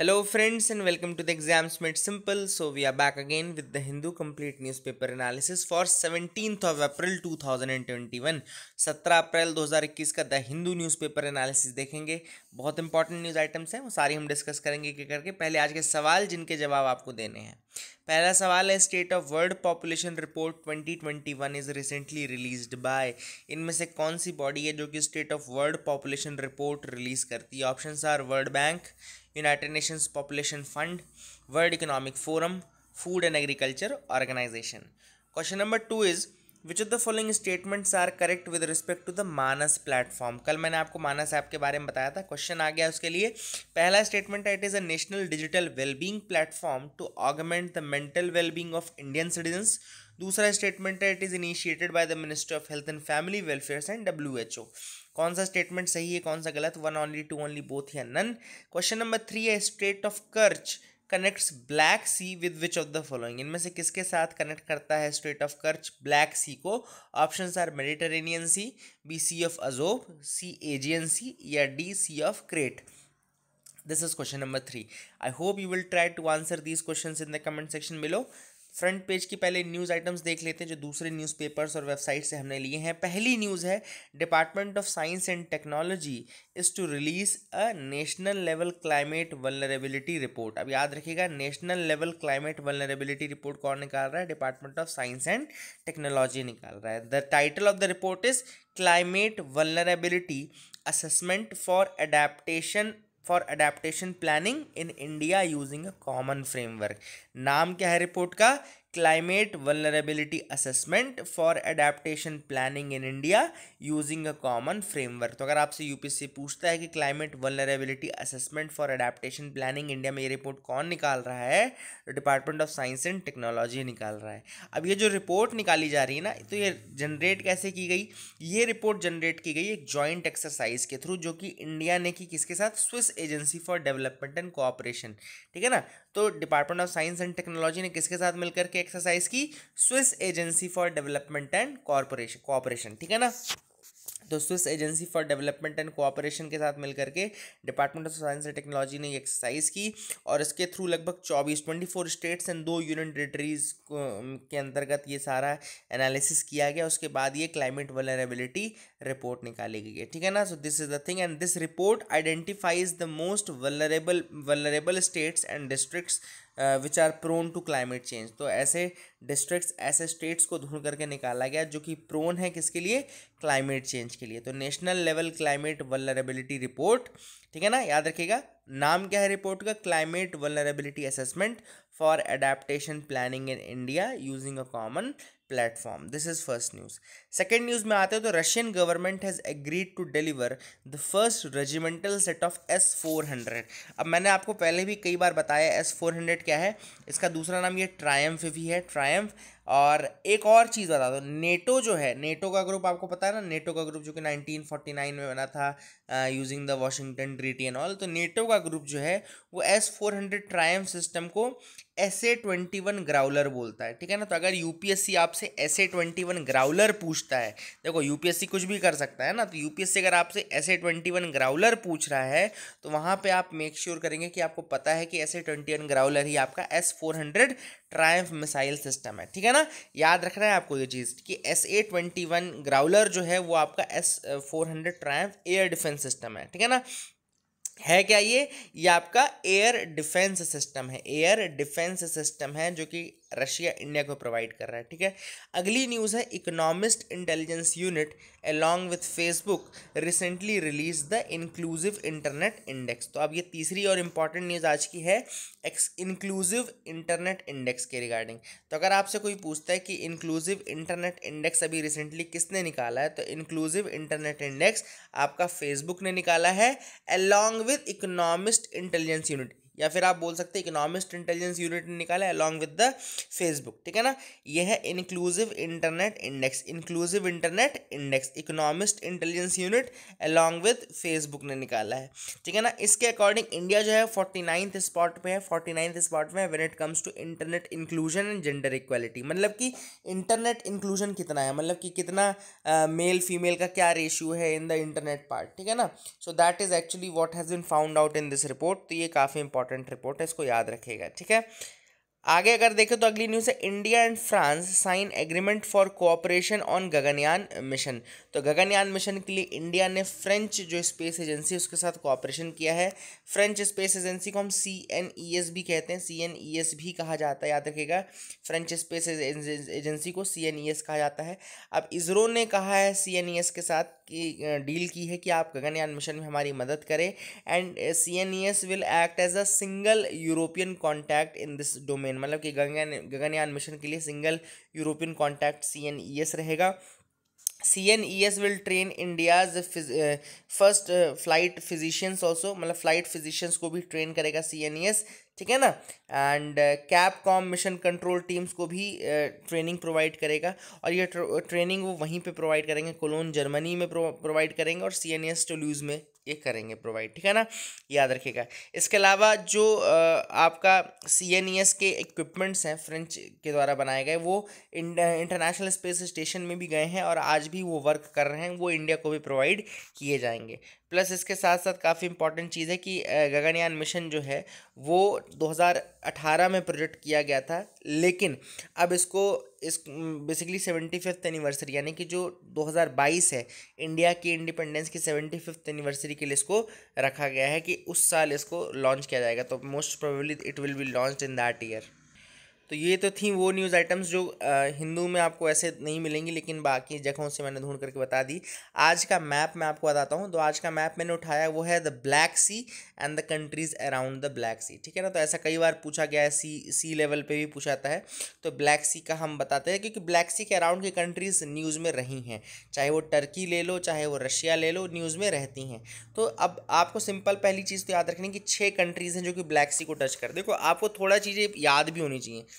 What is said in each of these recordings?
Hello friends and welcome to the exams made simple so we are back again with the Hindu complete newspaper analysis for 17th of April 2021. 17 अप्रैल 2021 का the Hindu newspaper analysis देखेंगे बहुत important news items हैं वो सारी हम discuss करेंगे कि करके पहले आज के सवाल जिनके जवाब आपको देने हैं पहला सवाल है state of world population report 2021 is recently release by इनमें से कौन सी बॉडी है जो कि state of world population report release करती है option are world bank United Nations population fund world economic forum food and agriculture organisation question number two is which of the following statements are correct with respect to the Manas platform कल मैंने आपको मानस app के बारे में बताया था question आ गया उसके लिए पहला स्टेटमेंट है it is a national digital wellbeing platform to augment the mental wellbeing of Indian citizens दूसरा स्टेटमेंट है it is initiated by the ministry of health and family welfare and W H O कौन सा statement सही है कौन सा गलत one only two only both या नन क्वेश्चन नंबर थ्री है strait of Kerch connects Black Sea with which of the following इनमें से किसके साथ कनेक्ट करता है strait of Kerch Black Sea को option are Mediterranean Sea B Sea of Azov Sea Aegean Sea या D Sea of Crete this is question number three I hope you will try to answer these question in the comment section below front page की पहले news items देख लेते हैं जो दूसरे newspapers और website से हमने लिए हैं पहली न्यूज़ है department of science and technology is to release a national level climate vulnerability report अब याद रखिएगा national level climate vulnerability report कौन निकाल रहा है department of science and technology निकाल रहा है the title of the report is climate vulnerability assessment for adaptation for adaptation planning in India using a common framework नाम क्या है रिपोर्ट का climate vulnerability assessment for adaptation planning in India using a common framework तो अगर आपसे UPSC पूछता है कि climate vulnerability assessment for adaptation planning India में ये रिपोर्ट कौन निकाल रहा है department of science and technology निकाल रहा है अब ये जो रिपोर्ट निकाली जा रही है ना तो ये जनरेट कैसे की गई ये रिपोर्ट जनरेट की गई एक जॉइंट एक्सरसाइज के थ्रू जो कि इंडिया ने की किसके साथ Swiss agency for development and cooperation ठीक है ना तो department of science and technology ने किसके साथ मिलकर के एक्सरसाइज की Swiss agency for development and corporation cooperation ठीक है ना तो Swiss agency for development and cooperation के साथ मिलकर के department of science and technology ने एक्सरसाइज की और इसके थ्रू लगभग चौबीस ट्वेंटी फोर स्टेट्स एंड दो यूनियन टेरेटरीज के अंतर्गत ये सारा एनालिसिस किया गया उसके बाद ये क्लाइमेट वलरेबिलिटी रिपोर्ट निकाली गई है ठीक है ना so this is the thing and this report identifies the most vulnerable vulnerable states and district which are prone to climate change तो ऐसे डिस्ट्रिक्ट्स ऐसे स्टेट्स को ढूंढ करके निकाला गया जो कि प्रोन है किसके लिए क्लाइमेट चेंज के लिए तो national level climate vulnerability report ठीक है ना याद रखिएगा नाम क्या है रिपोर्ट का climate vulnerability assessment for adaptation planning in India using a common platform. This is first news. Second news में आते हो तो Russian government has agreed to deliver the first regimental set of s four hundred. अब मैंने आपको पहले भी कई बार बताया s four hundred क्या है इसका दूसरा नाम ये Triumph भी है Triumph और एक और चीज़ बता दो नेटो जो है नेटो का ग्रुप आपको पता है ना नेटो का ग्रुप जो कि 1949 में बना था using the Washington treaty and all तो नेटो का ग्रुप जो है वो S four hundred Triumf system को S A twenty one Growler बोलता है ठीक है ना तो अगर यूपीएससी आपसे S A twenty one Growler पूछता है देखो यूपीएससी कुछ भी कर सकता है ना तो यूपीएससी अगर आपसे S A twenty one Growler पूछ रहा है तो वहाँ पे आप मेक श्योर sure करेंगे कि आपको पता है कि S A twenty one Growler ही आपका S four hundred Triumf missile system है ठीक है ना याद रखना है आपको ये चीज़ कि S A twenty one growler जो है वो आपका S four hundred triumph air defence system है ठीक है ना है क्या ये ये आपका एयर डिफेंस सिस्टम है एयर डिफेंस सिस्टम है जो कि रशिया इंडिया को प्रोवाइड कर रहा है ठीक है अगली न्यूज़ है Economist Intelligence Unit along with Facebook recently release the inclusive internet index तो अब ये तीसरी और इम्पॉर्टेंट न्यूज़ आज की है एक्स इंक्लूसिव इंटरनेट इंडेक्स के रिगार्डिंग तो अगर आपसे कोई पूछता है कि इंक्लूसिव इंटरनेट इंडेक्स अभी रिसेंटली किसने निकाला है तो इंक्लूसिव इंटरनेट इंडेक्स आपका फेसबुक ने निकाला है along with Economist Intelligence Unit या फिर आप बोल सकते हैं इकोनॉमिस्ट इंटेलिजेंस यूनिट ने निकाला है अलॉन्ग विद द फेसबुक ठीक है ना यह है inclusive internet index inclusive internet index Economist Intelligence Unit along with Facebook ने निकाला है ठीक है ना इसके अकॉर्डिंग इंडिया जो है फोर्टी नाइन्थ स्पॉट पे है फोर्टी नाइन्थ स्पॉट में when it comes to internet inclusion and gender equality मतलब कि इंटरनेट इंक्लूजन कितना है मतलब कि कितना मेल फीमेल का क्या रेशियो है इन द इंटरनेट पार्ट ठीक है ना so that is actually what has been found out in this report तो ये काफ़ी इंपॉर्टेंट इंपॉर्टेंट रिपोर्ट है इसको याद रखेगा ठीक है आगे अगर देखें तो अगली न्यूज़ है India and France sign agreement for cooperation on Gaganyaan mission तो गगनयान मिशन के लिए इंडिया ने फ्रेंच जो स्पेस एजेंसी उसके साथ कोऑपरेशन किया है फ्रेंच स्पेस एजेंसी को हम सी एन ई एस भी कहते हैं सी एन ई एस भी कहा जाता है याद रखिएगा फ्रेंच स्पेस एजेंसी को सी एन ई एस कहा जाता है अब इसरो ने कहा है सी एन ई एस के साथ की डील की है कि आप गगनयान मिशन में हमारी मदद करें and C N E S will act as a single European contact in this domain मतलब कि गगन गगनयान मिशन के लिए single European contact C N E S रहेगा C N E S will train India's first flight physicians also मतलब flight physicians को भी train करेगा सी N E S ठीक है ना and capcom mission control teams को भी ट्रेनिंग uh, प्रोवाइड करेगा और यह ट्रेनिंग uh, वो वहीं पर प्रोवाइड करेंगे कोलोन जर्मनी में प्रोवाइड करेंगे और सी एन ई एस टोल्यूज़ में ये करेंगे प्रोवाइड ठीक है ना याद रखिएगा इसके अलावा जो आपका सी एन ई एस के इक्विपमेंट्स हैं फ्रेंच के द्वारा बनाए गए वो इंटरनेशनल स्पेस स्टेशन में भी गए हैं और आज भी वो वर्क कर रहे हैं वो इंडिया को भी प्रोवाइड किए जाएंगे प्लस इसके साथ साथ काफ़ी इंपॉर्टेंट चीज़ है कि गगनयान मिशन जो है वो 2018 में प्रोजेक्ट किया गया था लेकिन अब इसको इस बेसिकली सेवेंटी फिफ्थ एनिवर्सरी यानी कि जो 2022 है इंडिया की इंडिपेंडेंस की सेवेंटी फिफ्थ एनिवर्सरी के लिए इसको रखा गया है कि उस साल इसको लॉन्च किया जाएगा तो most probably it will be launch in that year तो ये तो थी वो न्यूज़ आइटम्स जो हिंदू में आपको ऐसे नहीं मिलेंगी लेकिन बाकी जगहों से मैंने ढूंढ करके बता दी आज का मैप मैं आपको बताता हूँ तो आज का मैप मैंने उठाया वो है the Black Sea and the countries around the Black Sea ठीक है ना तो ऐसा कई बार पूछा गया है सी सी लेवल पर भी पूछा जाता है तो ब्लैक सी का हम बताते हैं क्योंकि ब्लैक सी के अराउंड की कंट्रीज़ न्यूज़ में रही हैं चाहे वो टर्की ले लो चाहे वो रशिया ले लो न्यूज़ में रहती हैं तो अब आपको सिंपल पहली चीज़ तो याद रखनी कि छः कंट्रीज़ हैं जो कि ब्लैक सी को टच कर देखो आपको थोड़ा चीज़ें याद भी होनी चाहिए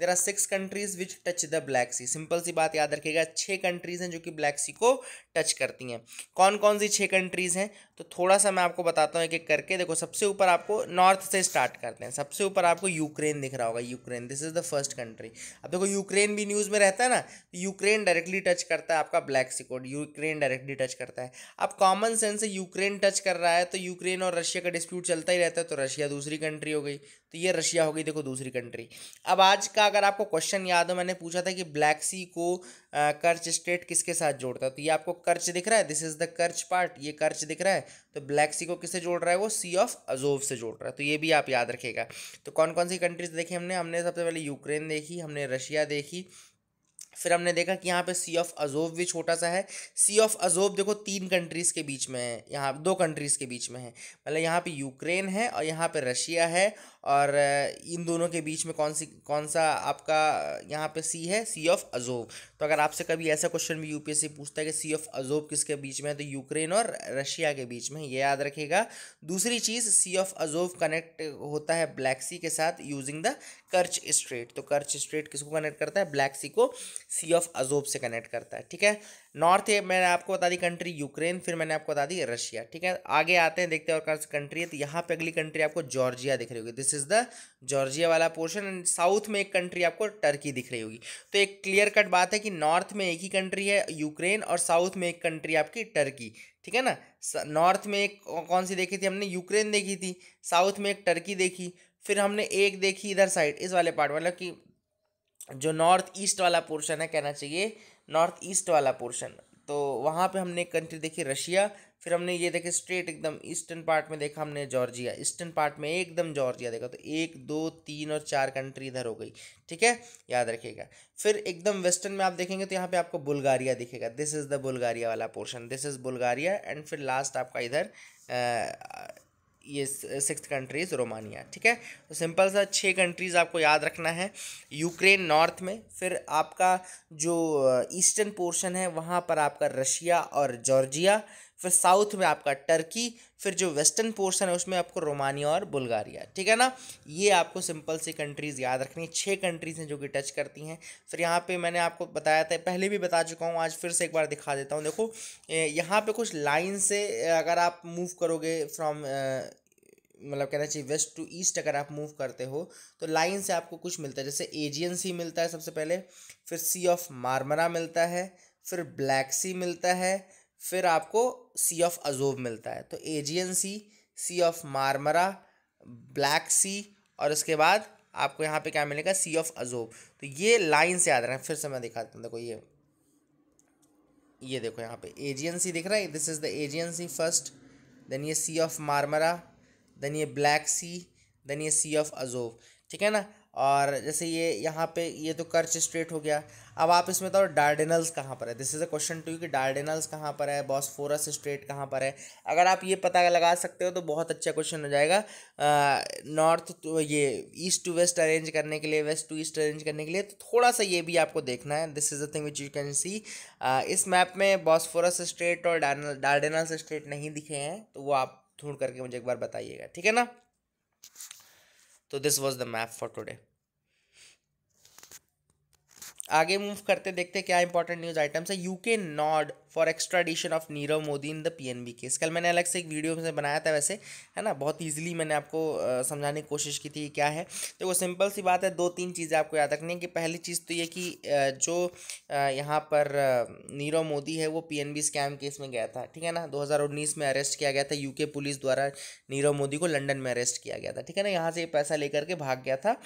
there are six countries which touch the Black Sea simple सी बात याद रखिएगा छः कंट्रीज़ हैं जो कि ब्लैक सी को टच करती हैं कौन कौन सी छः कंट्रीज़ हैं तो थोड़ा सा मैं आपको बताता हूँ एक एक करके देखो सबसे ऊपर आपको नॉर्थ से स्टार्ट करते हैं सबसे ऊपर आपको यूक्रेन दिख रहा होगा Ukraine this is the first country अब देखो यूक्रेन भी न्यूज़ में रहता है ना यूक्रेन डायरेक्टली टच करता है आपका ब्लैक सी को यूक्रेन डायरेक्टली टच करता है अब कॉमन सेंस से यूक्रेन टच कर रहा है तो यूक्रेन और रशिया का डिस्प्यूट चलता ही रहता है तो रशिया दूसरी कंट्री हो गई तो ये रशिया हो गई देखो दूसरी कंट्री अब आज का वाला अगर आपको क्वेश्चन याद हो मैंने पूछा था कि ब्लैक सी को कर्च स्टेट किसके साथ जोड़ता है तो ये आपको कर्च दिख रहा है this is the Kerch part ये कर्च दिख रहा है तो ब्लैक सी को किससे जोड़ रहा है वो सी ऑफ अजोव से जोड़ रहा है तो ये भी आप याद रखेगा तो कौन कौन सी कंट्रीज देखी हमने हमने सबसे पहले यूक्रेन देखी हमने रशिया देखी फिर हमने देखा कि यहाँ पे सी ऑफ अजोब भी छोटा सा है सी ऑफ अजोब देखो तीन कंट्रीज़ के बीच में है यहाँ दो कंट्रीज़ के बीच में है मतलब यहाँ पे यूक्रेन है और यहाँ पे रशिया है और इन दोनों के बीच में कौन सी कौन सा आपका यहाँ पे सी है सी ऑफ अजोब तो अगर आपसे कभी ऐसा क्वेश्चन भी यूपीएससी पूछता है कि सी ऑफ अजोब किसके बीच में है तो यूक्रेन और रशिया के बीच में ये याद रखेगा दूसरी चीज़ सी ऑफ अजोब कनेक्ट होता है ब्लैक सी के साथ यूजिंग द कर्च स्ट्रेट तो कर्च स्ट्रेट किसको कनेक्ट करता है ब्लैक सी को सी ऑफ अजोब से कनेक्ट करता है ठीक है नॉर्थ है मैंने आपको बता दी कंट्री यूक्रेन फिर मैंने आपको बता दी रशिया ठीक है आगे आते हैं देखते हैं और कौन सी कंट्री है तो यहाँ पे अगली कंट्री आपको जॉर्जिया दिख रही होगी दिस इज द जॉर्जिया वाला पोर्शन एंड साउथ में एक कंट्री आपको टर्की दिख रही होगी तो एक क्लियर कट बात है कि नॉर्थ में एक ही कंट्री है यूक्रेन और साउथ में एक कंट्री आपकी टर्की ठीक है ना नॉर्थ में एक कौन सी देखी थी हमने यूक्रेन देखी थी साउथ में एक टर्की देखी फिर हमने एक देखी इधर साइड इस वाले पार्ट मतलब कि जो नॉर्थ ईस्ट वाला पोर्शन है कहना चाहिए नॉर्थ ईस्ट वाला पोर्शन तो वहाँ पे हमने कंट्री देखी रशिया फिर हमने ये देखे स्ट्रेट एकदम ईस्टर्न पार्ट में देखा हमने जॉर्जिया ईस्टर्न पार्ट में एकदम जॉर्जिया देखा तो एक दो तीन और चार कंट्री इधर हो गई ठीक है याद रखिएगा फिर एकदम वेस्टर्न में आप देखेंगे तो यहाँ पे आपको बुल्गारिया दिखेगा दिस इज़ द बुल्गारिया वाला portion this is Bulgaria and फिर लास्ट आपका इधर ये सिक्स कंट्रीज़ रोमानिया ठीक है तो सिंपल सा छः कंट्रीज़ आपको याद रखना है यूक्रेन नॉर्थ में फिर आपका जो ईस्टर्न पोर्शन है वहाँ पर आपका रशिया और जॉर्जिया फिर साउथ में आपका टर्की फिर जो वेस्टर्न पोर्शन है उसमें आपको रोमानिया और बुल्गारिया ठीक है ना ये आपको सिंपल सी कंट्रीज़ याद रखनी है छः कंट्रीज़ हैं जो कि टच करती हैं फिर यहाँ पे मैंने आपको बताया था पहले भी बता चुका हूँ आज फिर से एक बार दिखा देता हूँ देखो यहाँ पे कुछ लाइन से अगर आप मूव करोगे फ्रॉम मतलब कहना चाहिए वेस्ट टू ईस्ट अगर आप मूव करते हो तो लाइन से आपको कुछ मिलता है जैसे एजियन सी मिलता है सबसे पहले फिर सी ऑफ मारमरा मिलता है फिर ब्लैक सी मिलता है फिर आपको सी ऑफ अजोव मिलता है तो Aegean Sea Sea of Marmara Black Sea और उसके बाद आपको यहाँ पे क्या मिलेगा सी ऑफ अजोब तो ये लाइन से याद रहे फिर से मैं दिखाता हूँ देखो ये ये देखो यहाँ पे एजियन सी दिख रहा है this is the Aegean Sea first then ये सी ऑफ मारमरा देन ये ब्लैक सी देन ये सी ऑफ अजोव ठीक है ना और जैसे ये यहाँ पे ये तो कर्च स्ट्रेट हो गया अब आप इसमें बताओ डार्डेनल्स कहाँ पर है this is a question too कि डार्डेनल्स कहाँ पर है बॉसफोरस स्ट्रेट कहाँ पर है अगर आप ये पता लगा सकते हो तो बहुत अच्छा क्वेश्चन हो जाएगा नॉर्थ तो ये ईस्ट टू वेस्ट अरेंज करने के लिए वेस्ट टू ईस्ट अरेंज करने के लिए तो थोड़ा सा ये भी आपको देखना है this is a thing which you can see इस मैप में बॉसफोरस स्ट्रेट और डार्डेनल्स स्ट्रेट नहीं दिखे हैं तो वो आप ढूंढ करके मुझे एक बार बताइएगा ठीक है ना तो this was the map for today आगे मूव करते देखते क्या इंपॉर्टेंट न्यूज आइटम्स है UK nod for extradition of Nirav Modi in the PNB case कल मैंने अलग से एक वीडियो में बनाया था वैसे है ना बहुत ईजिली मैंने आपको समझाने की कोशिश की थी क्या है तो वो सिंपल सी बात है दो तीन चीज़ें आपको याद रखनी है कि पहली चीज़ तो ये कि जो यहाँ पर नीरव मोदी है वो बी स्कैम केस में गया था ठीक है ना उन्नीस में अरेस्ट किया गया था के पुलिस द्वारा नीरव मोदी को लंडन में अरेस्ट किया गया था ठीक है ना यहाँ से ये पैसा लेकर के भाग गया था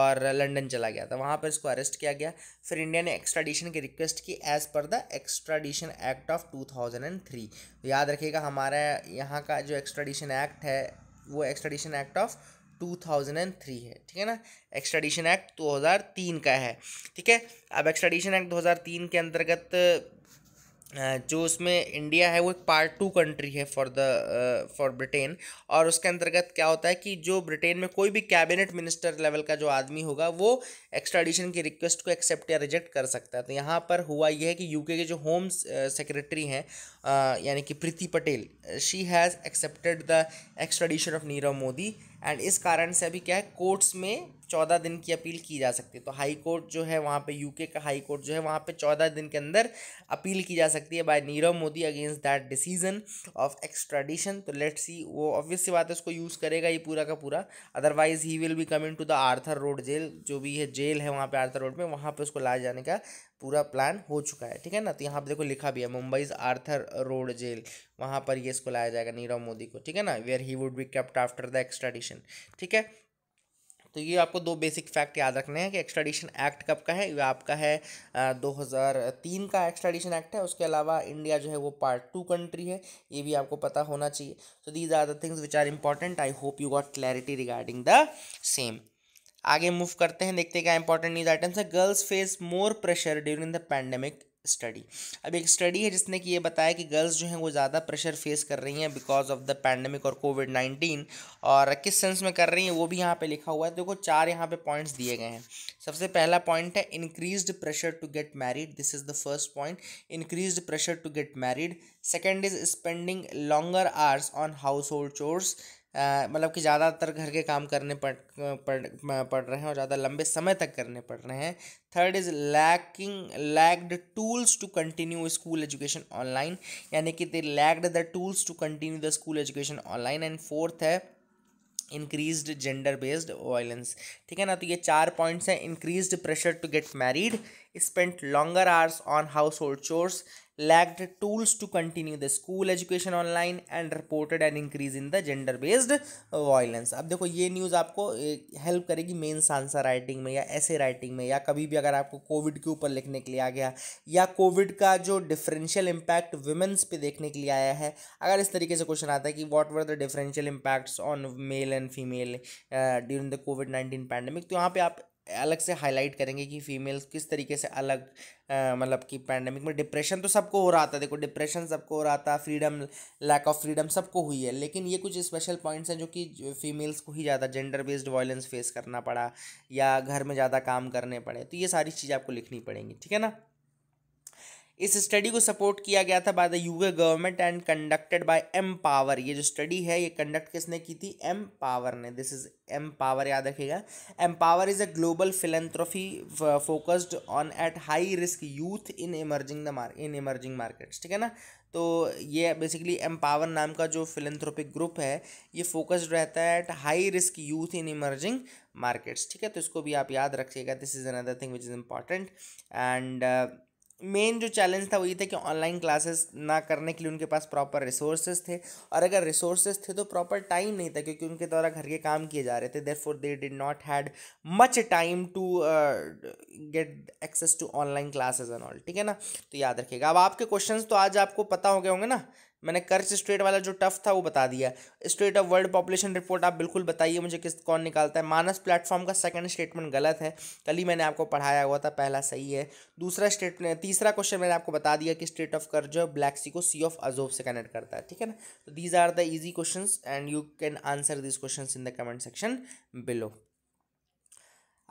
और लंडन चला गया था वहाँ पर इसको अरेस्ट किया गया फिर इंडिया ने एक्स्ट्राडिशन की रिक्वेस्ट की as per the extradition act act of 2003 याद रखिएगा हमारा यहाँ का जो एक्सट्रेडिशन एक्ट है वो एक्सट्रेडिशन एक्ट ऑफ 2003 है ठीक है ना एक्सट्रेडिशन एक्ट 2003 का है ठीक है अब एक्सट्रेडिशन एक्ट 2003 के अंतर्गत जो उसमें इंडिया है वो एक पार्ट टू कंट्री है फॉर द फॉर ब्रिटेन और उसके अंतर्गत क्या होता है कि जो ब्रिटेन में कोई भी कैबिनेट मिनिस्टर लेवल का जो आदमी होगा वो एक्स्ट्राडिशन की रिक्वेस्ट को एक्सेप्ट या रिजेक्ट कर सकता है तो यहाँ पर हुआ यह है कि यूके के जो होम सेक्रेटरी हैं यानी कि Priti Patel she has accepted the extradition of Nirav Modi and इस कारण से अभी क्या है कोर्ट्स में चौदह दिन की अपील की जा सकती है तो हाई कोर्ट जो है वहाँ पे यूके का हाई कोर्ट जो है वहाँ पे चौदह दिन के अंदर अपील की जा सकती है by Nirav Modi against that decision of extradition तो लेट्स सी वो ऑब्वियस सी बात है उसको यूज़ करेगा ये पूरा का पूरा otherwise he will be coming to the Arthur Road jail जो भी है जेल है वहाँ पर आर्थर रोड में वहाँ पर उसको लाए जाने का पूरा प्लान हो चुका है ठीक है ना तो यहाँ पर देखो लिखा भी है मुंबई आर्थर रोड जेल वहाँ पर ये इसको लाया जाएगा नीरव मोदी को ठीक है ना where he would be kept after the extradition ठीक है तो ये आपको दो बेसिक फैक्ट याद रखने हैं कि एक्स्ट्राडिशन एक्ट कब का है ये आपका है दो हज़ार तीन का एक्स्ट्राडिशन एक्ट है उसके अलावा इंडिया जो है वो पार्ट टू कंट्री है ये भी आपको पता होना चाहिए so these are the things which are important I hope you got clarity regarding the same आगे मूव करते हैं देखते हैं क्या इंपॉर्टेंट न्यूज आइटम्स है girls face more pressure during the pandemic study अब एक स्टडी है जिसने कि ये बताया कि गर्ल्स जो हैं वो ज़्यादा प्रेशर फेस कर रही हैं बिकॉज ऑफ द पैंडमिक और कोविड नाइन्टीन और किस सेंस में कर रही हैं वो भी यहाँ पे लिखा हुआ है देखो चार यहाँ पे पॉइंट्स दिए गए हैं सबसे पहला पॉइंट है increase pressure to get married this is the first point increase pressure to get married second is spending longer hours on household chores मतलब कि ज़्यादातर घर के काम करने पड़ पड़ पड़ रहे हैं और ज़्यादा लंबे समय तक करने पड़ रहे हैं third is lacking lacked tools to continue school education online यानी कि they lacked the tools to continue the school education online and fourth है इंक्रीज जेंडर बेस्ड वायलेंस ठीक है ना तो ये चार पॉइंट्स हैं increase pressure to get married spend longer hours on household chores lacked tools to continue the school education online and reported an increase in the gender based violence अब देखो ये न्यूज़ आपको help करेगी mains answer writing में या ऐसे writing में या कभी भी अगर आपको कोविड के ऊपर लिखने के लिए आ गया या कोविड का जो डिफरेंशियल इम्पैक्ट वुमेंस पे देखने के लिए आया है अगर इस तरीके से क्वेश्चन आता है कि what were the differential impacts on male and female during the Covid nineteen pandemic तो यहाँ पे आप अलग से हाईलाइट करेंगे कि फीमेल्स किस तरीके से अलग मतलब कि पैंडमिक में डिप्रेशन तो सबको हो रहा था देखो डिप्रेशन सबको हो रहा था फ्रीडम लैक ऑफ फ्रीडम सबको हुई है लेकिन ये कुछ स्पेशल पॉइंट्स हैं जो कि फीमेल्स को ही ज़्यादा जेंडर बेस्ड वायलेंस फेस करना पड़ा या घर में ज़्यादा काम करने पड़े तो ये सारी चीज़ें आपको लिखनी पड़ेंगी ठीक है ना इस स्टडी को सपोर्ट किया गया था by the UK government and conducted by EMpower ये जो स्टडी है ये कंडक्ट किसने की थी एम पावर ने दिस इज एम पावर याद रखिएगा EMpower is a global philanthropy focused on at high risk youth in emerging the मार इन इमर्जिंग मार्केट्स ठीक है ना तो ये बेसिकली एम्पावर नाम का जो फिलेंथ्रोपिक ग्रुप है ये फोकस्ड रहता है at high risk youth in emerging markets ठीक है तो इसको भी आप याद रखिएगा this is another thing which is important and main जो चैलेंज था वो ये था कि ऑनलाइन क्लासेस ना करने के लिए उनके पास प्रॉपर रिसोर्सेज थे और अगर रिसोर्सेज थे तो प्रॉपर टाइम नहीं था क्योंकि उनके द्वारा घर के काम किए जा रहे थे therefore they did not had much time to get access to online classes and all ठीक है ना तो याद रखिएगा अब आपके क्वेश्चन तो आज आपको पता हो गए होंगे ना मैंने कर्ज स्ट्रेट वाला जो टफ था वो बता दिया state of world population report आप बिल्कुल बताइए मुझे किस कौन निकालता है मानस प्लेटफॉर्म का सेकंड स्टेटमेंट गलत है कल ही मैंने आपको पढ़ाया हुआ था पहला सही है दूसरा स्टेटमेंट तीसरा क्वेश्चन मैंने आपको बता दिया कि state of Kerch Black Sea को सी ऑफ अजोब से कनेक्ट करता है ठीक है ना तो these are the easy question and you can answer this question in the comment section below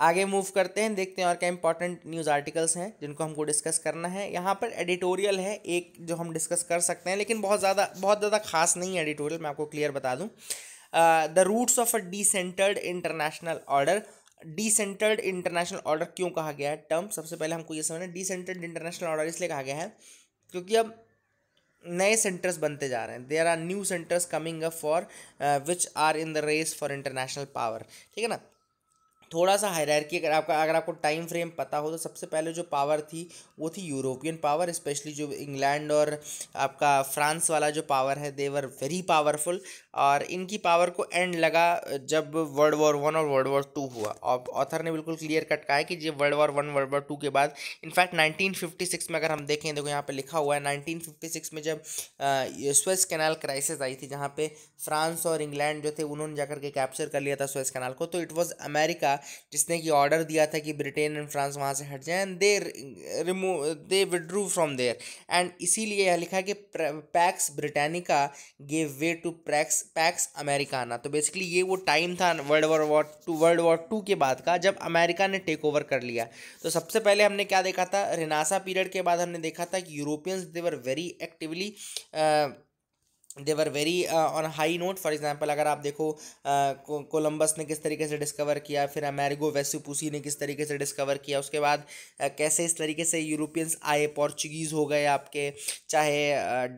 आगे मूव करते हैं देखते हैं और क्या इंपॉर्टेंट न्यूज़ आर्टिकल्स हैं जिनको हमको डिस्कस करना है यहाँ पर एडिटोरियल है एक जो हम डिस्कस कर सकते हैं लेकिन बहुत ज़्यादा बहुत ज़्यादा खास नहीं है एडिटोरियल मैं आपको क्लियर बता दूँ the roots of a decentred international order decentred international order क्यों कहा गया है टर्म सबसे पहले हमको ये समझना डिसेंटर्ड इंटरनेशनल ऑर्डर इसलिए कहा गया है क्योंकि अब नए सेंटर्स बनते जा रहे हैं there are new centres coming up for which are in the race for international power ठीक है ना थोड़ा सा की अगर आपका अगर आपको टाइम फ्रेम पता हो तो सबसे पहले जो पावर थी वो थी यूरोपियन पावर स्पेशली जो इंग्लैंड और आपका फ्रांस वाला जो पावर है देवर वेरी पावरफुल और इनकी पावर को एंड लगा जब वर्ल्ड वॉर वन और वर्ल्ड वॉर टू हुआ और ऑथर ने बिल्कुल क्लियर कट कहा है कि ये World War One World War Two के बाद इनफैक्ट 1956 में अगर हम देखें देखो यहाँ पे लिखा हुआ है 1956 में जब स्वेस कैनाल क्राइसिस आई थी जहाँ पे फ्रांस और इंग्लैंड जो थे उन्होंने जाकर के कैप्चर कर लिया था स्वेस कैनाल को तो इट वॉज़ अमेरिका जिसने कि ऑर्डर दिया था कि ब्रिटेन एंड फ्रांस वहाँ से हट जाए and they remove they withdrew from there and इसीलिए यह लिखा है कि Pax Britannica gave way to Pax Pax Americana तो बेसिकली ये वो टाइम था World War war two World War Two के बाद का जब अमेरिका ने टेक ओवर कर लिया तो सबसे पहले हमने क्या देखा था रिनासा पीरियड के बाद हमने देखा था कि Europeans they were very actively uh, they were very on high note for example अगर आप देखो कोलम्बस uh, ने किस तरीके से डिस्कवर किया फिर अमेरिगो वेस्यूपूसी ने किस तरीके से डिस्कवर किया उसके बाद uh, कैसे इस तरीके से यूरोपियंस आए पोर्चुगीज़ हो गए आपके चाहे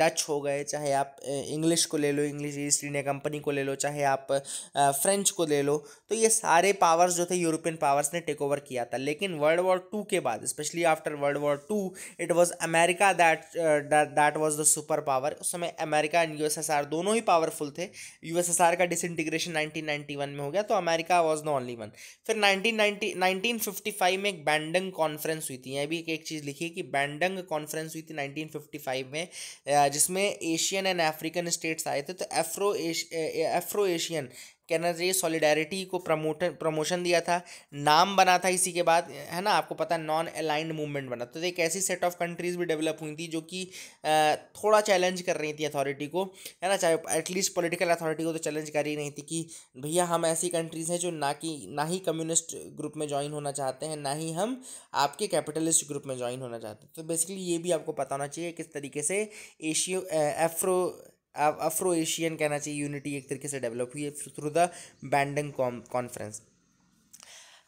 डच uh, हो गए चाहे आप इंग्लिश uh, को ले लो इंग्लिश ईस्ट इंडिया कंपनी को ले लो चाहे आप फ्रेंच uh, को ले लो तो ये सारे पावर्स जो थे यूरोपियन पावर्स ने टेक ओवर किया था लेकिन वर्ल्ड वॉर टू के बाद specially after World War Two it was America that that was the super power उस समय अमेरिका एंड यूएसएसआर दोनों ही पावरफुल थे यूएसएसआर का डिसइंटीग्रेशन 1991 में हो गया तो America was the only one फिर 1990 1955 में एक बैंडंग कॉन्फ्रेंस हुई थी अभी एक एक चीज़ लिखी कि बैंडंग कॉन्फ्रेंस हुई थी 1955 में जिसमें एशियन एंड अफ्रीकन स्टेट्स आए थे तो एफ्रो एफ्रो एशियन कहना चाहिए सॉलिडारिटी को प्रमोट प्रमोशन दिया था नाम बना था इसी के बाद है ना आपको पता नॉन अलाइंड मूवमेंट बना तो एक ऐसी सेट ऑफ कंट्रीज भी डेवलप हुई थी जो कि थोड़ा चैलेंज कर रही थी अथॉरिटी को है ना चाहे एटलीस्ट पॉलिटिकल अथॉरिटी को तो चैलेंज कर ही नहीं थी कि भैया हम ऐसी कंट्रीज़ हैं जो ना कि ना ही कम्युनिस्ट ग्रुप में ज्वाइन होना चाहते हैं ना ही हम आपके कैपिटलिस्ट ग्रुप में ज्वाइन होना चाहते हैं तो बेसिकली ये भी आपको पता होना चाहिए किस तरीके से एशियो एफ्रो अफ्रो एशियन कहना चाहिए यूनिटी एक तरीके से डेवलप हुई है थ्रू द बैंडिंग कॉन्फ्रेंस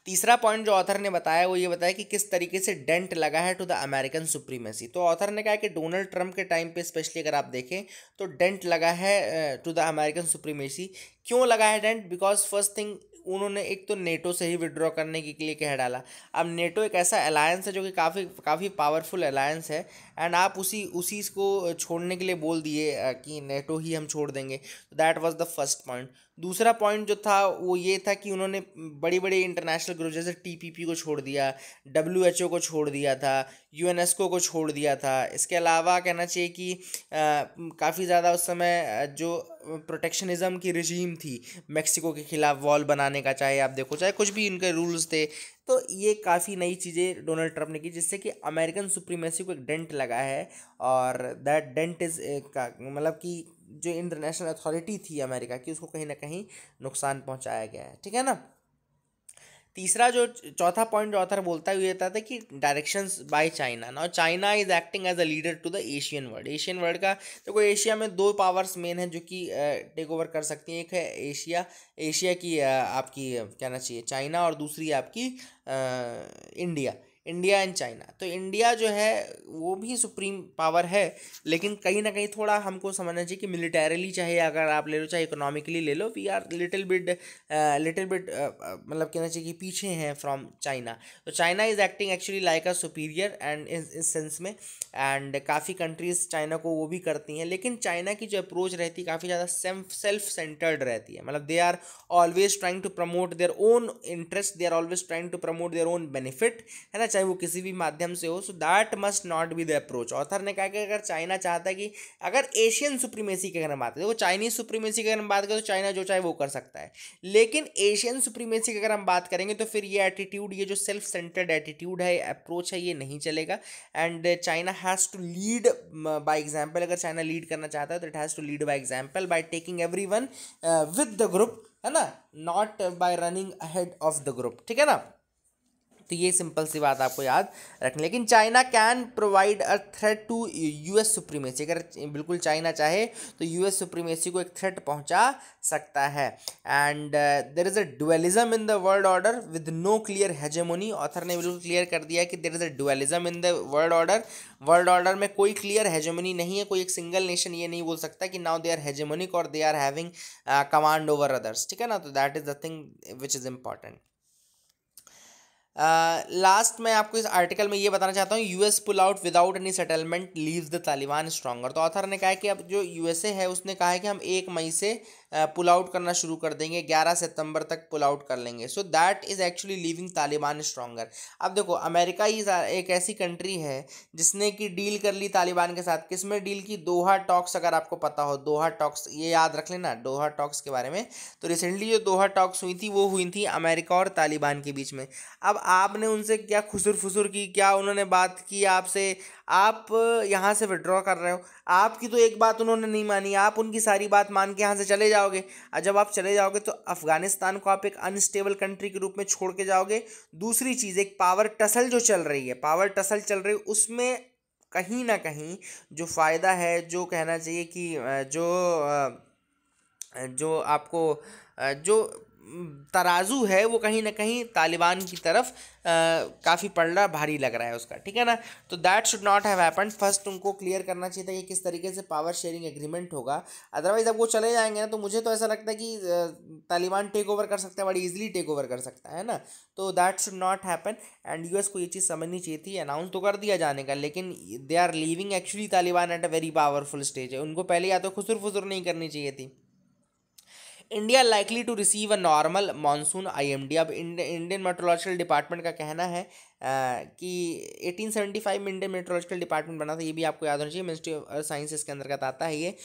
तीसरा पॉइंट जो ऑथर ने बताया वो ये बताया कि किस तरीके से डेंट लगा है टू द अमेरिकन सुप्रीमेसी तो ऑथर ने कहा कि डोनाल्ड ट्रंप के टाइम पे स्पेशली अगर आप देखें तो डेंट लगा है टू द अमेरिकन सुप्रीमेसी क्यों लगा है डेंट बिकॉज फर्स्ट थिंग उन्होंने एक तो नेटो से ही विड्रॉ करने के लिए कह डाला अब नेटो एक ऐसा अलायंस है जो कि काफ़ी काफ़ी पावरफुल अलायंस है एंड आप उसी उसी को छोड़ने के लिए बोल दिए कि नेटो ही हम छोड़ देंगे that was the first point दूसरा पॉइंट जो था वो ये था कि उन्होंने बड़ी बड़ी इंटरनेशनल ग्रुप जैसे टी को छोड़ दिया डब्ल्यू को छोड़ दिया था यू को छोड़ दिया था इसके अलावा कहना चाहिए कि काफ़ी ज़्यादा उस समय जो प्रोटेक्शनिज्म की रजीम थी मेक्सिको के ख़िलाफ़ वॉल बनाने का चाहे आप देखो चाहे कुछ भी इनके रूल्स थे तो ये काफ़ी नई चीज़ें डोनाल्ड ट्रंप ने की जिससे कि अमेरिकन सुप्रीमेसी को एक डेंट लगा है और दैट डेंट इज़ का मतलब कि जो इंटरनेशनल अथॉरिटी थी अमेरिका की उसको कहीं ना कहीं नुकसान पहुंचाया गया है ठीक है ना तीसरा जो चौथा पॉइंट जो ऑथर बोलता है ये रहता था कि directions by China now China is acting as a leader to the Asian world Asian world का देखो एशिया में दो पावर्स मेन हैं जो कि टेक ओवर कर सकती हैं एक है एशिया एशिया की आपकी कहना चाहिए चाइना और दूसरी आपकी इंडिया इंडिया एंड चाइना तो इंडिया जो है वो भी सुप्रीम पावर है लेकिन कहीं ना कहीं थोड़ा हमको समझना चाहिए कि मिलिटेरली चाहे अगर आप ले लो चाहे इकोनॉमिकली ले लो we are little bit little bit मतलब कहना चाहिए कि पीछे हैं फ्रॉम चाइना तो China is acting actually like a superior and इस सेंस में एंड काफ़ी कंट्रीज़ चाइना को वो भी करती हैं लेकिन चाइना की जो अप्रोच रहती है काफ़ी ज़्यादा सेल्फ सेंटर्ड रहती है मतलब they are always trying to promote their own interest they are always trying to promote their own benefit है ना चाहे वो किसी भी माध्यम से हो so that must not be the approach author ने कहा कि अगर चाइना चाहता है कि अगर एशियन सुप्रीमेसी की अगर हम बात करें वो चाइनीज सुप्रीमेसी की अगर हम बात करें तो चाइना तो जो चाहे वो कर सकता है लेकिन एशियन सुप्रीमेसी की अगर हम बात करेंगे तो फिर ये एटीट्यूड ये जो सेल्फ सेंटर्ड एटीट्यूड है अप्रोच है ये नहीं चलेगा and China has to lead by example अगर चाइना लीड करना चाहता है तो it has to lead by example by taking every one with the group है ना not by running ahead of the group ठीक है ना तो ये सिंपल सी बात आपको याद रखनी लेकिन China can provide a threat to US supremacy अगर बिल्कुल चाइना चाहे तो यूएस सुप्रीमेसी को एक थ्रेट पहुंचा सकता है and there is a dualism in the world order with no clear hegemony author ने बिल्कुल क्लियर कर दिया कि there is a dualism in the world order world order में कोई क्लियर हेजेमोनी नहीं है कोई एक सिंगल नेशन ये नहीं बोल सकता कि नाउ दे आर हेजेमोनिक और they are having command over others ठीक है ना तो that is the thing which is important last uh, मैं आपको इस आर्टिकल में ये बताना चाहता हूँ US pull out without any settlement leave the Taliban stronger author author ने कहा है कि अब जो यूएसए है उसने कहा है कि हम एक मई से पुल आउट करना शुरू कर देंगे 11 सितंबर तक पुल आउट कर लेंगे so that is actually leaving Taliban stronger अब देखो अमेरिका ही एक ऐसी कंट्री है जिसने कि डील कर ली तालिबान के साथ किस में डील की दोहा टॉक्स अगर आपको पता हो दोहा टॉक्स ये याद रख लेना दोहा टॉक्स के बारे में तो रिसेंटली जो दोहा टॉक्स हुई थी वो हुई थी अमेरिका और तालिबान के बीच में अब आपने उनसे क्या खुसुर फुसुर की क्या उन्होंने बात की आपसे आप यहाँ से विड्रॉ कर रहे हो आपकी तो एक बात उन्होंने नहीं मानी आप उनकी सारी बात मान के यहाँ से चले जाओगे और जब आप चले जाओगे तो अफ़गानिस्तान को आप एक अनस्टेबल कंट्री के रूप में छोड़ के जाओगे दूसरी चीज़ एक पावर टसल जो चल रही है पावर टसल चल रही है उसमें कहीं ना कहीं जो फ़ायदा है जो कहना चाहिए कि जो जो आपको जो तराजू है वो कहीं ना कहीं तालिबान की तरफ काफ़ी पड़ रहा भारी लग रहा है उसका ठीक है ना तो that should not have happen first उनको क्लियर करना चाहिए था कि किस तरीके से पावर शेयरिंग एग्रीमेंट होगा अदरवाइज़ अब वो चले जाएंगे ना तो मुझे तो ऐसा लगता है कि तालिबान टेक ओवर कर सकता है बड़ी ईजिली टेक ओवर कर सकता है ना तो that should not happen and you को ये चीज़ समझनी चाहिए थी अनाउंस तो कर दिया जाने का लेकिन they are living actually Taliban at a very powerful stage है उनको पहले या तो खुसुर फुसुर नहीं करनी चाहिए थी India likely to receive a normal monsoon IMD अब इंडियन मेट्रोलॉजिकल डिपार्टमेंट का कहना है कि 1875 में इंडियन मेट्रोलॉजिकल डिपार्टमेंट बना था ये भी आपको याद होना चाहिए मिनिस्ट्री ऑफ अर्थ के अंतर्गत आता है ये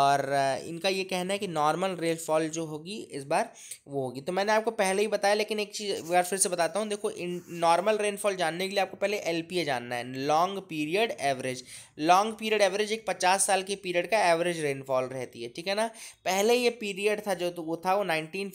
और इनका ये कहना है कि नॉर्मल रेनफॉल जो होगी इस बार वो होगी तो मैंने आपको पहले ही बताया लेकिन एक चीज़ एक बार फिर से बताता हूँ देखो नॉर्मल रेनफॉल जानने के लिए आपको पहले एल जानना है long period average long period average एक पचास साल के पीरियड का एवरेज रेनफॉल रहती है ठीक है ना पहले ये पीरियड था जो तो वो था वो नाइनटीन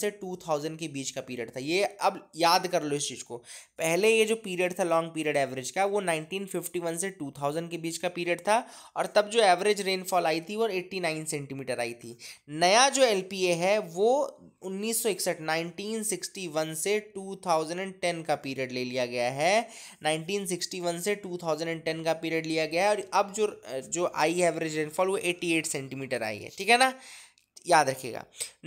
से टू के बीच का पीरियड था ये अब याद कर लो इस चीज़ को पहले ये जो पीरियड था लॉन्ग पीरियड एवरेज का वो 1951 से 2000 के बीच का पीरियड था और तब जो एवरेज रेनफॉल आई थी वो 89 सेंटीमीटर आई थी नया जो एल है वो उन्नीस 1961 से 2010 का पीरियड ले लिया गया है 1961 से 2010 का पीरियड लिया गया है और अब जो जो आई एवरेज रेनफॉल वो 88 सेंटीमीटर आई है ठीक है ना याद रखिएगा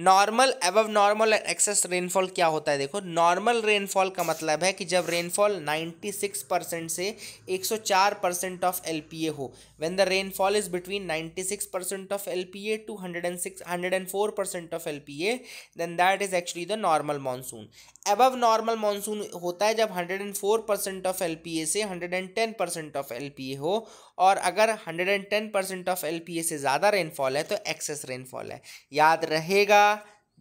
normal above normal and excess rainfall क्या होता है देखो नॉर्मल रेनफॉल का मतलब है कि जब रेनफॉल 96 परसेंट से 104 परसेंट ऑफ एल हो when the rainfall is between 96 percent of L P A to hundred and six hundred and four percent of L P A then that is actually the normal monsoon above normal monsoon होता है जब 104 percent of L से 110 percent of L हो और अगर 110 percent of L से ज़्यादा rainfall है तो एक्सेस रेनफॉल है याद रहेगा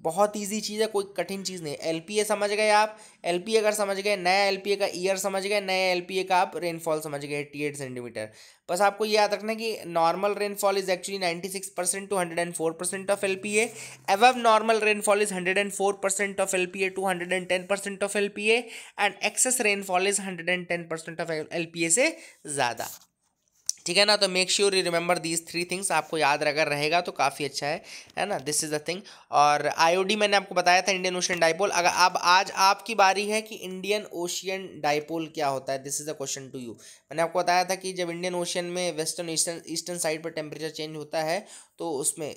बहुत ईजी चीज़ है कोई कठिन चीज़ नहीं एल पी ए समझ गए आप एल पी ए अगर समझ गए नया एल पी ए का ईयर समझ गए नए एल पी ए का आप रेनफॉल समझ गए एट्टी एट सेंटीमीटर बस आपको याद रखना है कि normal rainfall is actually ninety six percent to hundred and four percent of L P A above normal rainfall is hundred and four percent of L P A to hundred and ten percent of L P A and excess rainfall is hundred and ten percent of L P A से ज़्यादा ठीक है ना तो make sure you remember these three things आपको याद अगर रहेगा तो काफ़ी अच्छा है है ना दिस इज़ द थिंग और आईओडी मैंने आपको बताया था इंडियन ओशियन डाइपोल अगर अब आज आपकी बारी है कि इंडियन ओशियन डाइपोल क्या होता है this is the question to you मैंने आपको बताया था कि जब इंडियन ओशियन में वेस्टर्न ईस्टर्न ईस्टर्न साइड पर टेम्परेचर चेंज होता है तो उसमें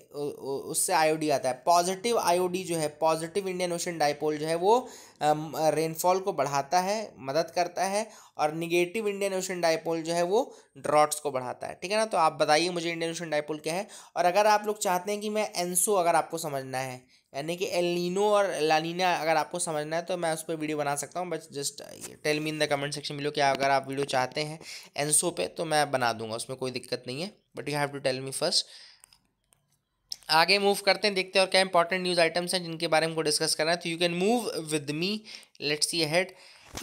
उससे आईओडी आता है पॉजिटिव आईओडी जो है पॉजिटिव इंडियन ओशियन डाइपोल जो है वो रेनफॉल को बढ़ाता है मदद करता है और निगेटिव इंडियन ओशन डायपोल जो है वो ड्रॉट्स को बढ़ाता है ठीक है ना तो आप बताइए मुझे इंडियन ओशन डाइपोल क्या है और अगर आप लोग चाहते हैं कि मैं एनसो अगर आपको समझना है यानी कि एलिनो और लानीना अगर आपको समझना है तो मैं उस पर वीडियो बना सकता हूँ बस just tell me in the comment section below कि अगर आप वीडियो चाहते हैं एनसो पे तो मैं बना दूंगा उसमें कोई दिक्कत नहीं है but you have to tell me first आगे मूव करते हैं देखते हैं और क्या इंपॉर्टेंट न्यूज़ आइटम्स हैं जिनके बारे में को डिस्कस करना है तो you can move with me let's see head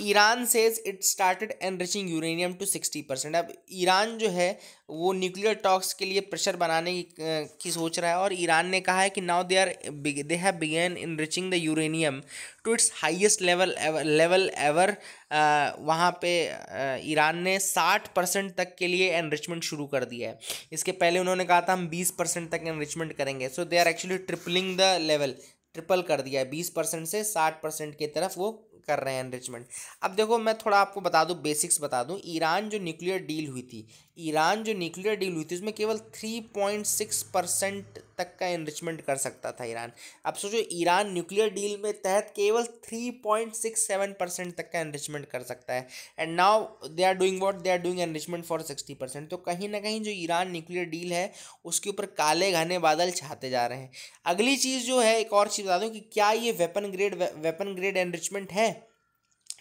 Iran says it started enriching uranium to sixty percent अब ईरान जो है वो न्यूक्लियर टॉक्स के लिए प्रेशर बनाने की सोच रहा है और ईरान ने कहा है कि now they are they have begun enriching the uranium to its highest level level ever वहाँ पे ईरान ने साठ परसेंट तक के लिए एनरिचमेंट शुरू कर दिया है इसके पहले उन्होंने कहा था हम बीस परसेंट तक एनरिचमेंट करेंगे so they are actually tripling the level triple कर दिया है बीस परसेंट से साठ परसेंट की तरफ वो कर रहे हैं एनरिचमेंट अब देखो मैं थोड़ा आपको बता दूं बेसिक्स बता दूं ईरान जो न्यूक्लियर डील हुई थी ईरान जो न्यूक्लियर डील हुई थी उसमें केवल थ्री पॉइंट सिक्स परसेंट तक का एनरिचमेंट कर सकता था ईरान अब सोचो ईरान न्यूक्लियर डील में तहत केवल three point six seven percent तक का एनरिचमेंट कर सकता है and now they are doing what they are doing enrichment for sixty percent तो कहीं ना कहीं जो ईरान न्यूक्लियर डील है उसके ऊपर काले घने बादल छाते जा रहे हैं अगली चीज़ जो है एक और चीज़ बता दूँ कि क्या ये weapon grade weapon grade enrichment है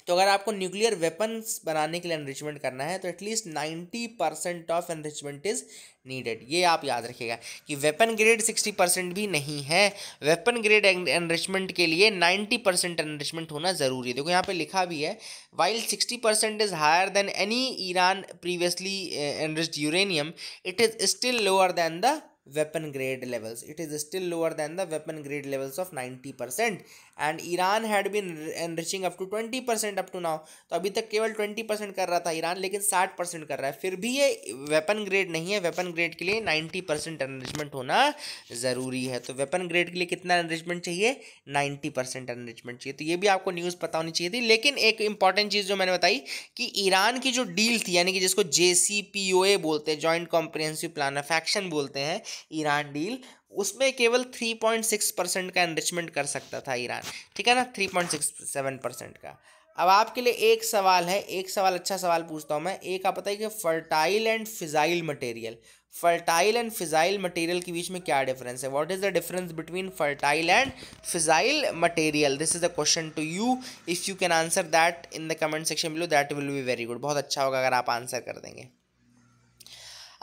तो अगर आपको न्यूक्लियर वेपन्स बनाने के लिए एनरिचमेंट करना है तो at least ninety percent of enrichment is needed ये आप याद रखिएगा कि वेपन ग्रेड सिक्सटी परसेंट भी नहीं है वेपन ग्रेड एनरिचमेंट के लिए नाइन्टी परसेंट एनरिचमेंट होना ज़रूरी है देखो यहाँ पे लिखा भी है while sixty percent is higher than any Iran previously enrich uranium it is still lower than the weapon grade levels it is still lower than the weapon grade levels of ninety percent and Iran had been enriching up to twenty percent up to now तो अभी तक केवल twenty percent कर रहा था Iran लेकिन साठ percent कर रहा है फिर भी ये वेपन ग्रेड नहीं है वेपन ग्रेड के लिए नाइन्टी परसेंट एनरिचमेंट होना ज़रूरी है तो वेपन ग्रेड के लिए कितना एनरिचमेंट चाहिए नाइन्टी परसेंट एनरिचमेंट चाहिए तो ये भी आपको न्यूज़ पता होनी चाहिए थी लेकिन एक इंपॉर्टेंट चीज़ जो मैंने बताई कि ईरान की जो डील थी यानी कि जिसको जे बोलते हैं joint comprehensive plan of action बोलते हैं ईरान डील उसमें केवल 3.6 परसेंट का एनरिचमेंट कर सकता था ईरान ठीक है ना 3.67 परसेंट का अब आपके लिए एक सवाल है एक सवाल अच्छा सवाल पूछता हूँ मैं एक आप बताइए कि fertile and fissile material fertile and fissile material के बीच में क्या डिफरेंस है what is the difference between fertile and fissile material this is a question to you if you can answer that in the comment section below that will be very good बहुत अच्छा होगा अगर आप answer कर देंगे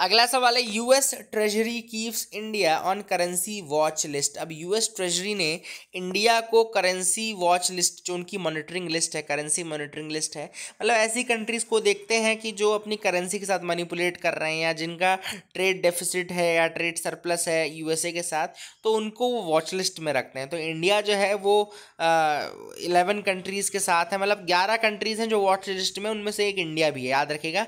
अगला सवाल है US treasury keeps India on currency watch list अब यूएस ट्रेजरी ने इंडिया को करेंसी वॉच लिस्ट जो उनकी मॉनिटरिंग लिस्ट है करेंसी मॉनिटरिंग लिस्ट है मतलब ऐसी कंट्रीज़ को देखते हैं कि जो अपनी करेंसी के साथ मैनिपुलेट कर रहे हैं या जिनका ट्रेड डेफिसिट है या ट्रेड सरप्लस है यू के साथ तो उनको वो वॉच लिस्ट में रखते हैं तो इंडिया जो है वो इलेवन कंट्रीज़ के साथ है मतलब ग्यारह कंट्रीज़ हैं जो वॉच लिस्ट में उनमें से एक इंडिया भी है याद रखेगा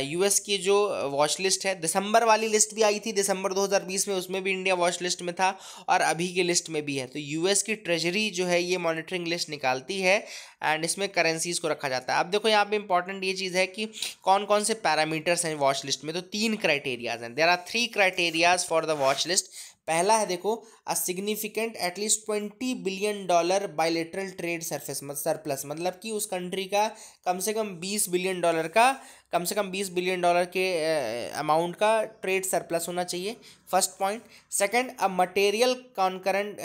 यूएस की जो वॉच लिस्ट लिस्ट है दिसंबर वाली लिस्ट भी आई थी दिसंबर 2020 में उसमें भी इंडिया वॉच लिस्ट में था और अभी की लिस्ट में भी है तो यूएस की ट्रेजरी जो है ये मॉनिटरिंग लिस्ट निकालती है एंड इसमें करेंसीज को रखा जाता है अब देखो यहाँ पे इंपॉर्टेंट ये चीज़ है कि कौन कौन से पैरामीटर्स हैं वॉच लिस्ट में तो तीन क्राइटेरियाज हैं there are three criterias for the watch list पहला है देखो a significant at least twenty billion dollar bilateral trade surface surplus मतलब कि उस कंट्री का कम से कम बीस बिलियन डॉलर का कम से कम बीस बिलियन डॉलर के अमाउंट का ट्रेड सरप्लस होना चाहिए first point second a material con current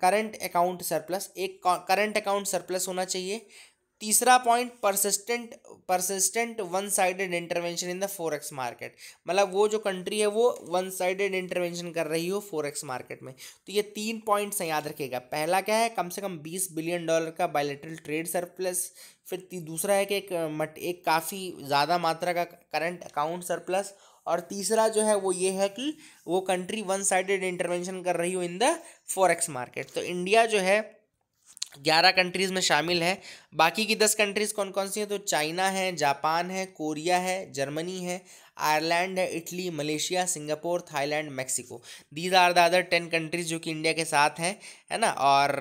current account surplus एक करंट अकाउंट सरप्लस होना चाहिए तीसरा point persistent persistent one sided intervention in the forex market मतलब वो जो कंट्री है वो वन साइडेड इंटरवेंशन कर रही हो फोरेक्स मार्केट में तो ये तीन पॉइंट्स हैं याद रखिएगा पहला क्या है कम से कम बीस बिलियन डॉलर का बायोलेट्रल ट्रेड सरप्लस फिर दूसरा है कि एक मट एक काफ़ी ज़्यादा मात्रा का करंट अकाउंट सरप्लस और तीसरा जो है वो ये है कि वो कंट्री वन साइडेड इंटरवेंशन कर रही हो इन द फॉरेक्स मार्केट तो इंडिया जो है ग्यारह कंट्रीज़ में शामिल है बाकी की दस कंट्रीज़ कौन कौन सी हैं तो चाइना है जापान है कोरिया है जर्मनी है आयरलैंड है Italy Malaysia Singapore Thailand Mexico these are the other ten countries जो कि इंडिया के साथ हैं है ना और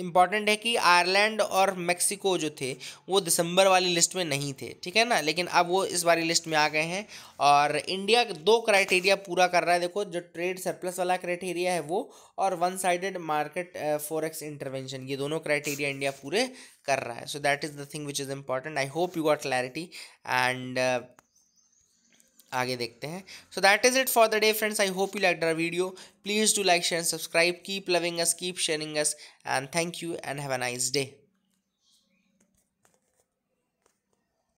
इम्पॉर्टेंट है कि आयरलैंड और मेक्सिको जो थे वो दिसंबर वाली लिस्ट में नहीं थे ठीक है ना लेकिन अब वो इस बारी लिस्ट में आ गए हैं और इंडिया दो क्राइटेरिया पूरा कर रहा है देखो जो ट्रेड सरप्लस वाला क्राइटेरिया है वो और one sided market forex intervention ये दोनों क्राइटेरिया इंडिया पूरे कर रहा है so that is the thing which is important I hope you got clarity and आगे देखते हैं so that is it for the day friends I hope you like the video please do like share subscribe keep loving us keep sharing us and thank you and have a nice day